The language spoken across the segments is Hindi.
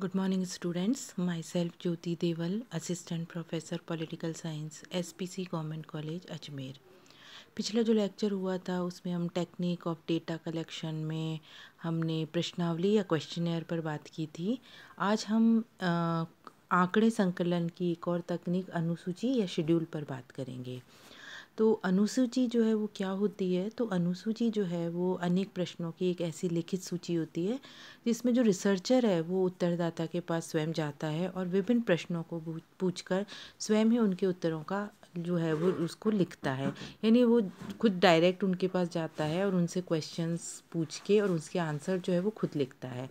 good myself Jyoti Deval assistant professor Assistant science S P C government college Ajmer पिछला जो लेक्चर हुआ था उसमें हम टेक्निक ऑफ डेटा कलेक्शन में हमने प्रश्नावली या क्वेश्चनर पर बात की थी आज हम आंकड़े संकलन की एक और तकनीक अनुसूची या शेड्यूल पर बात करेंगे तो अनुसूची जो है वो क्या होती है तो अनुसूची जो है वो अनेक प्रश्नों की एक ऐसी लिखित सूची होती है जिसमें जो रिसर्चर है वो उत्तरदाता के पास स्वयं जाता है और विभिन्न प्रश्नों को पूछ कर स्वयं ही उनके उत्तरों का जो है वो उसको लिखता है यानी वो खुद डायरेक्ट उनके पास जाता है और उनसे क्वेश्चंस पूछ के और उसके आंसर जो है वो खुद लिखता है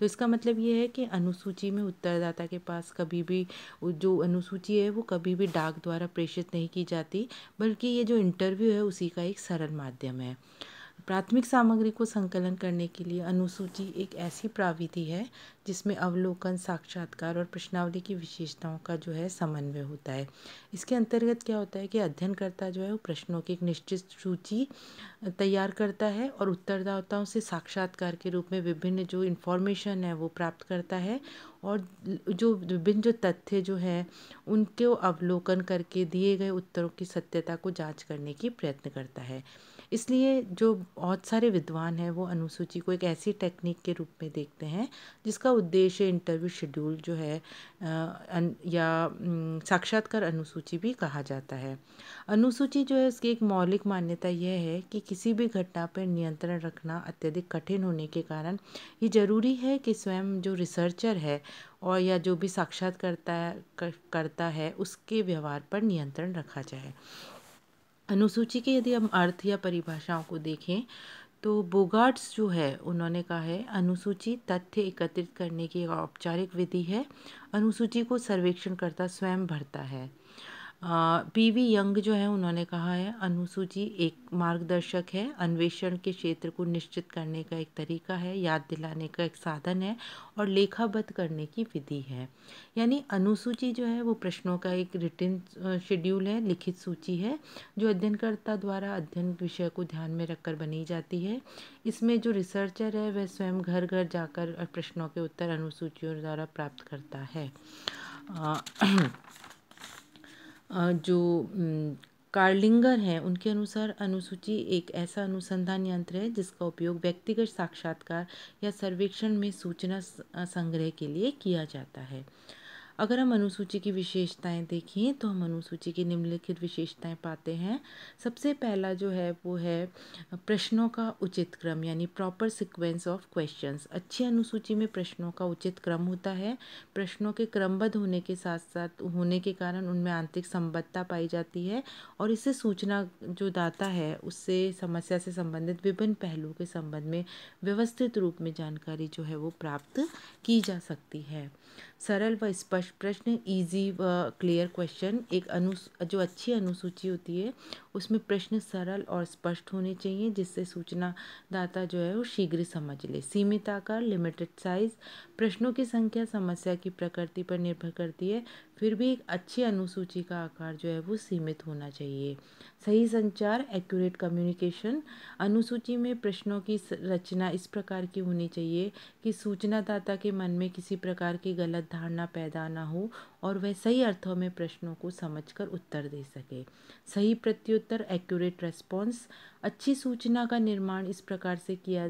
तो इसका मतलब ये है कि अनुसूची में उत्तरदाता के पास कभी भी जो अनुसूची है वो कभी भी डाक द्वारा प्रेषित नहीं की जाती बल्कि ये जो इंटरव्यू है उसी का एक सरल माध्यम है प्राथमिक सामग्री को संकलन करने के लिए अनुसूची एक ऐसी प्राविधि है जिसमें अवलोकन साक्षात्कार और प्रश्नावली की विशेषताओं का जो है समन्वय होता है इसके अंतर्गत क्या होता है कि अध्ययनकर्ता जो है वो प्रश्नों की एक निश्चित सूची तैयार करता है और उत्तरदाताओं से साक्षात्कार के रूप में विभिन्न जो इन्फॉर्मेशन है वो प्राप्त करता है और जो विभिन्न जो तथ्य जो है उनके अवलोकन करके दिए गए उत्तरों की सत्यता को जाँच करने की प्रयत्न करता है इसलिए जो बहुत सारे विद्वान हैं वो अनुसूची को एक ऐसी टेक्निक के रूप में देखते हैं जिसका उद्देश्य इंटरव्यू शेड्यूल जो है या साक्षात्कार अनुसूची भी कहा जाता है अनुसूची जो है उसकी एक मौलिक मान्यता यह है कि किसी भी घटना पर नियंत्रण रखना अत्यधिक कठिन होने के कारण ये ज़रूरी है कि स्वयं जो रिसर्चर है और या जो भी साक्षात्कार करता करता है उसके व्यवहार पर नियंत्रण रखा जाए अनुसूची के यदि हम अर्थ या परिभाषाओं को देखें तो बोगाट्स जो है उन्होंने कहा है अनुसूची तथ्य एकत्रित करने की औपचारिक विधि है अनुसूची को सर्वेक्षणकर्ता स्वयं भरता है पी वी यंग जो है उन्होंने कहा है अनुसूची एक मार्गदर्शक है अन्वेषण के क्षेत्र को निश्चित करने का एक तरीका है याद दिलाने का एक साधन है और लेखाबद्ध करने की विधि है यानी अनुसूची जो है वो प्रश्नों का एक रिटर्न शेड्यूल है लिखित सूची है जो अध्ययनकर्ता द्वारा अध्ययन विषय को ध्यान में रखकर बनी जाती है इसमें जो रिसर्चर है वह स्वयं घर घर जाकर प्रश्नों के उत्तर अनुसूचियों द्वारा प्राप्त करता है जो कार्लिंगर हैं उनके अनुसार अनुसूची एक ऐसा अनुसंधान यंत्र है जिसका उपयोग व्यक्तिगत साक्षात्कार या सर्वेक्षण में सूचना संग्रह के लिए किया जाता है अगर हम अनुसूची की विशेषताएं देखें तो हम अनुसूची की निम्नलिखित विशेषताएं पाते हैं सबसे पहला जो है वो है प्रश्नों का उचित क्रम यानी प्रॉपर सिक्वेंस ऑफ क्वेश्चंस अच्छी अनुसूची में प्रश्नों का उचित क्रम होता है प्रश्नों के क्रमबद्ध होने के साथ साथ होने के कारण उनमें आंतरिक संबद्धता पाई जाती है और इससे सूचना जो दाता है उससे समस्या से संबंधित विभिन्न पहलुओं के संबंध में व्यवस्थित रूप में जानकारी जो है वो प्राप्त की जा सकती है सरल व स्पष्ट प्रश्न इजी व क्लियर क्वेश्चन एक अनु जो अच्छी अनुसूची होती है उसमें प्रश्न सरल और स्पष्ट होने चाहिए जिससे सूचना दाता जो है वो शीघ्र समझ ले सीमित आकार लिमिटेड साइज प्रश्नों की संख्या समस्या की प्रकृति पर निर्भर करती है फिर भी एक अच्छी अनुसूची का आकार जो है वो सीमित होना चाहिए सही संचार एक्यूरेट कम्युनिकेशन अनुसूची में प्रश्नों की रचना इस प्रकार की होनी चाहिए कि सूचनादाता के मन में किसी प्रकार की गलत धारणा पैदा ना भावना हो और वह सही अर्थों में प्रश्नों को समझकर उत्तर दे सके सही प्रत्युत्तर एक्यूरेट रेस्पॉन्स अच्छी सूचना का निर्माण इस प्रकार से किया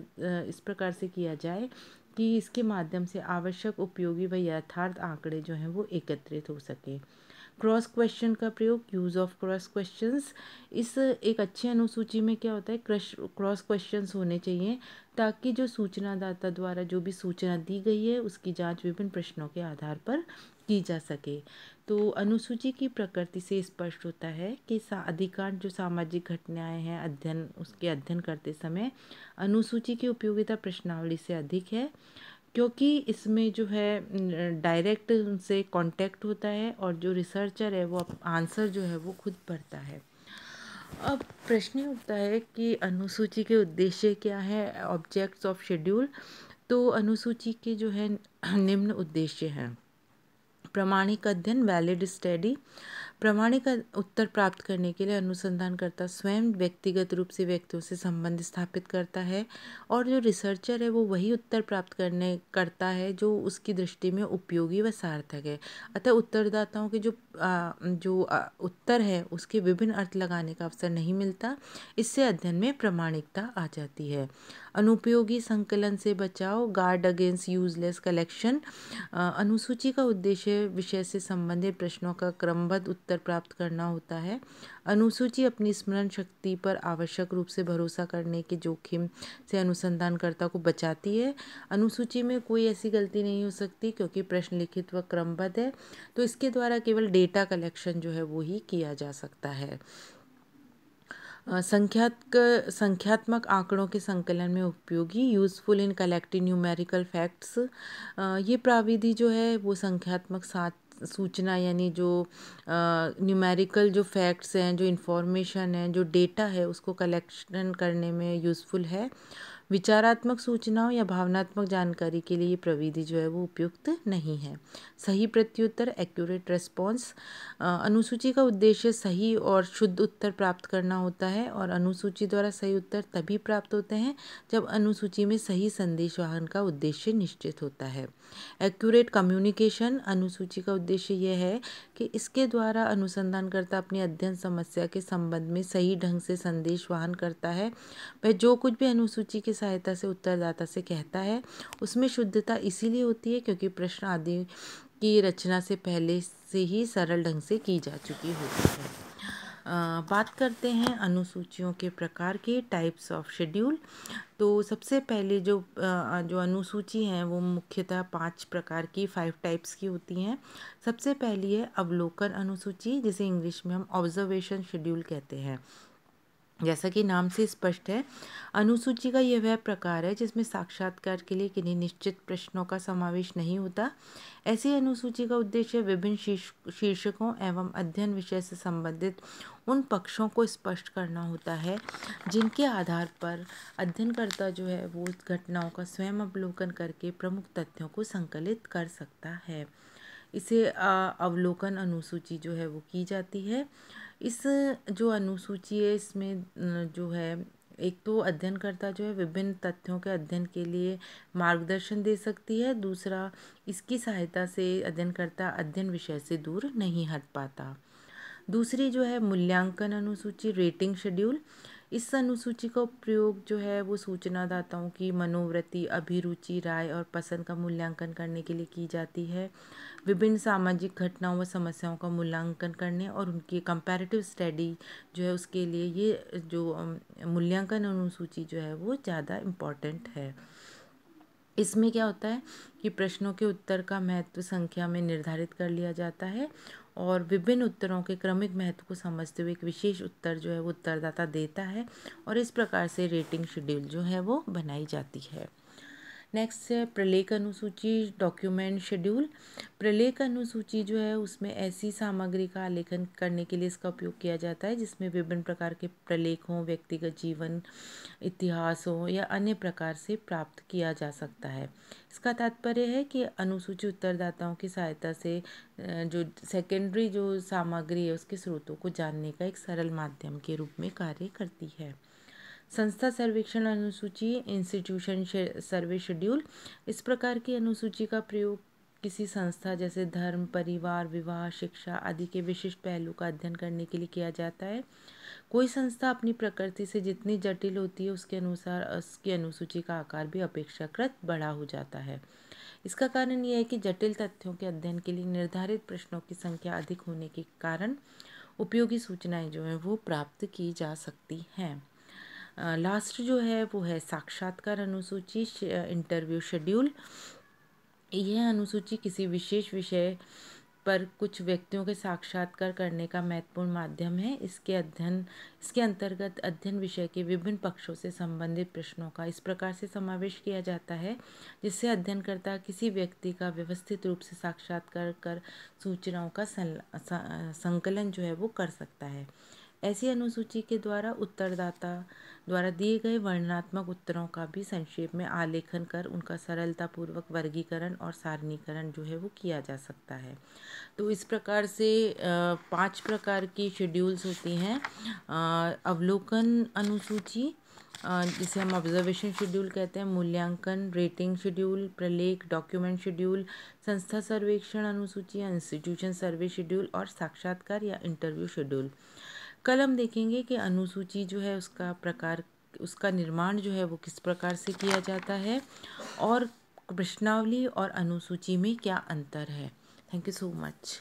इस प्रकार से किया जाए कि इसके माध्यम से आवश्यक उपयोगी व यथार्थ आंकड़े जो हैं वो एकत्रित हो सकें क्रॉस क्वेश्चन का प्रयोग यूज़ ऑफ क्रॉस क्वेश्चंस इस एक अच्छी अनुसूची में क्या होता है क्रॉस क्वेश्चंस होने चाहिए ताकि जो सूचनादाता द्वारा जो भी सूचना दी गई है उसकी जांच विभिन्न प्रश्नों के आधार पर की जा सके तो अनुसूची की प्रकृति से स्पष्ट होता है कि सा अधिकांश जो सामाजिक घटनाएं हैं अध्ययन उसके अध्ययन करते समय अनुसूची की उपयोगिता प्रश्नावली से अधिक है क्योंकि इसमें जो है डायरेक्ट उनसे कांटेक्ट होता है और जो रिसर्चर है वो आंसर जो है वो खुद पढ़ता है अब प्रश्न उठता है कि अनुसूची के उद्देश्य क्या है ऑब्जेक्ट्स ऑफ शेड्यूल तो अनुसूची के जो है निम्न उद्देश्य हैं प्रमाणिक अध्ययन वैलिड स्टडी प्रमाणिक उत्तर प्राप्त करने के लिए अनुसंधानकर्ता स्वयं व्यक्तिगत रूप से व्यक्तियों से संबंध स्थापित करता है और जो रिसर्चर है वो वही उत्तर प्राप्त करने करता है जो उसकी दृष्टि में उपयोगी व सार्थक है अतः उत्तरदाताओं के जो आ, जो आ, उत्तर है उसके विभिन्न अर्थ लगाने का अवसर नहीं मिलता इससे अध्ययन में प्रमाणिकता आ जाती है अनुपयोगी संकलन से बचाओ गार्ड अगेंस्ट यूजलेस कलेक्शन अनुसूची का उद्देश्य विषय से संबंधित प्रश्नों का क्रमबद्ध उत्तर उत्तर प्राप्त करना होता है अनुसूची अपनी स्मरण शक्ति पर आवश्यक रूप से भरोसा करने के जोखिम से अनुसंधानकर्ता को बचाती है अनुसूची में कोई ऐसी गलती नहीं हो सकती क्योंकि प्रश्न लिखित व क्रमबद्ध है तो इसके द्वारा केवल डेटा कलेक्शन जो है वो ही किया जा सकता है संख्यात्मक संख्यात्मक आंकड़ों के संकलन में उपयोगी useful in collecting numerical facts ये प्राविधि जो है वो संख्यात्मक सात सूचना यानी जो न्यूमेरिकल जो फैक्ट्स हैं जो इन्फॉर्मेशन है जो डेटा है उसको कलेक्शन करने में यूज़फुल है विचारात्मक सूचनाओं या भावनात्मक जानकारी के लिए ये प्रविधि जो है वो उपयुक्त नहीं है सही प्रत्युत्तर एक्यूरेट रेस्पॉन्स अनुसूची का उद्देश्य सही और शुद्ध उत्तर प्राप्त करना होता है और अनुसूची द्वारा सही उत्तर तभी प्राप्त होते हैं जब अनुसूची में सही संदेश वाहन का उद्देश्य निश्चित होता है एक्यूरेट कम्युनिकेशन अनुसूची का उद्देश्य यह है कि इसके द्वारा अनुसंधानकर्ता अपनी अध्ययन समस्या के संबंध में सही ढंग से संदेश वाहन करता है वह जो कुछ भी अनुसूची के सहायता से उत्तरदाता से कहता है उसमें शुद्धता इसीलिए होती है क्योंकि प्रश्न आदि की रचना से पहले से ही सरल ढंग से की जा चुकी होती है आ, बात करते हैं अनुसूचियों के प्रकार के टाइप्स ऑफ शेड्यूल तो सबसे पहले जो आ, जो अनुसूची हैं वो मुख्यतः पांच प्रकार की फाइव टाइप्स की होती हैं सबसे पहली है अवलोकन अनुसूची जिसे इंग्लिश में हम ऑब्जर्वेशन शेड्यूल कहते हैं जैसा कि नाम से स्पष्ट है अनुसूची का यह वह प्रकार है जिसमें साक्षात्कार के लिए किन्हीं निश्चित प्रश्नों का समावेश नहीं होता ऐसी अनुसूची का उद्देश्य विभिन्न शीर्ष शीर्षकों एवं अध्ययन विषय से संबंधित उन पक्षों को स्पष्ट करना होता है जिनके आधार पर अध्ययनकर्ता जो है वो घटनाओं का स्वयं अवलोकन करके प्रमुख तथ्यों को संकलित कर सकता है इसे अवलोकन अनुसूची जो है वो की जाती है इस जो अनुसूची है इसमें जो है एक तो अध्ययनकर्ता जो है विभिन्न तथ्यों के अध्ययन के लिए मार्गदर्शन दे सकती है दूसरा इसकी सहायता से अध्ययनकर्ता अध्ययन विषय से दूर नहीं हट पाता दूसरी जो है मूल्यांकन अनुसूची रेटिंग शेड्यूल इस अनुसूची का प्रयोग जो है वो सूचनादाताओं की मनोवृत्ति अभिरुचि राय और पसंद का मूल्यांकन करने के लिए की जाती है विभिन्न सामाजिक घटनाओं व समस्याओं का मूल्यांकन करने और उनकी कंपैरेटिव स्टडी जो है उसके लिए ये जो मूल्यांकन अनुसूची जो है वो ज़्यादा इम्पॉर्टेंट है इसमें क्या होता है कि प्रश्नों के उत्तर का महत्व संख्या में निर्धारित कर लिया जाता है और विभिन्न उत्तरों के क्रमिक महत्व को समझते हुए एक विशेष उत्तर जो है वो उत्तरदाता देता है और इस प्रकार से रेटिंग शेड्यूल जो है वो बनाई जाती है नेक्स्ट है प्रलेख अनुसूची डॉक्यूमेंट शेड्यूल प्रलेख अनुसूची जो है उसमें ऐसी सामग्री का आलेखन करने के लिए इसका उपयोग किया जाता है जिसमें विभिन्न प्रकार के प्रलेख हों व्यक्तिगत जीवन इतिहास हो या अन्य प्रकार से प्राप्त किया जा सकता है इसका तात्पर्य है कि अनुसूची उत्तरदाताओं की सहायता से जो सेकेंडरी जो सामग्री है उसके स्रोतों को जानने का एक सरल माध्यम के रूप में कार्य करती है संस्था सर्वेक्षण अनुसूची इंस्टीट्यूशन सर्वे शेड्यूल इस प्रकार की अनुसूची का प्रयोग किसी संस्था जैसे धर्म परिवार विवाह शिक्षा आदि के विशिष्ट पहलू का अध्ययन करने के लिए किया जाता है कोई संस्था अपनी प्रकृति से जितनी जटिल होती है उसके अनुसार उसकी अनुसूची का आकार भी अपेक्षाकृत बड़ा हो जाता है इसका कारण यह है कि जटिल तथ्यों के अध्ययन के लिए निर्धारित प्रश्नों की संख्या अधिक होने के कारण उपयोगी सूचनाएं जो हैं वो प्राप्त की जा सकती हैं लास्ट जो है वो है साक्षात्कार अनुसूची इंटरव्यू शेड्यूल यह अनुसूची किसी विशेष विषय पर कुछ व्यक्तियों के साक्षात्कार करने का महत्वपूर्ण माध्यम है इसके अध्ययन इसके अंतर्गत अध्ययन विषय के विभिन्न पक्षों से संबंधित प्रश्नों का इस प्रकार से समावेश किया जाता है जिससे अध्ययनकर्ता किसी व्यक्ति का व्यवस्थित रूप से साक्षात्कार कर सूचनाओं का संकलन जो है वो कर सकता है ऐसी अनुसूची के द्वारा उत्तरदाता द्वारा दिए गए वर्णनात्मक उत्तरों का भी संक्षेप में आलेखन कर उनका सरलतापूर्वक वर्गीकरण और सारणीकरण जो है वो किया जा सकता है तो इस प्रकार से पांच प्रकार की शेड्यूल्स होती हैं अवलोकन अनुसूची जिसे हम ऑब्जर्वेशन शेड्यूल कहते हैं मूल्यांकन रेटिंग शेड्यूल प्रलेख डॉक्यूमेंट शेड्यूल संस्था सर्वेक्षण अनुसूची इंस्टीट्यूशन सर्वे शेड्यूल और साक्षात्कार या इंटरव्यू शेड्यूल कल हम देखेंगे कि अनुसूची जो है उसका प्रकार उसका निर्माण जो है वो किस प्रकार से किया जाता है और प्रश्नावली और अनुसूची में क्या अंतर है थैंक यू सो मच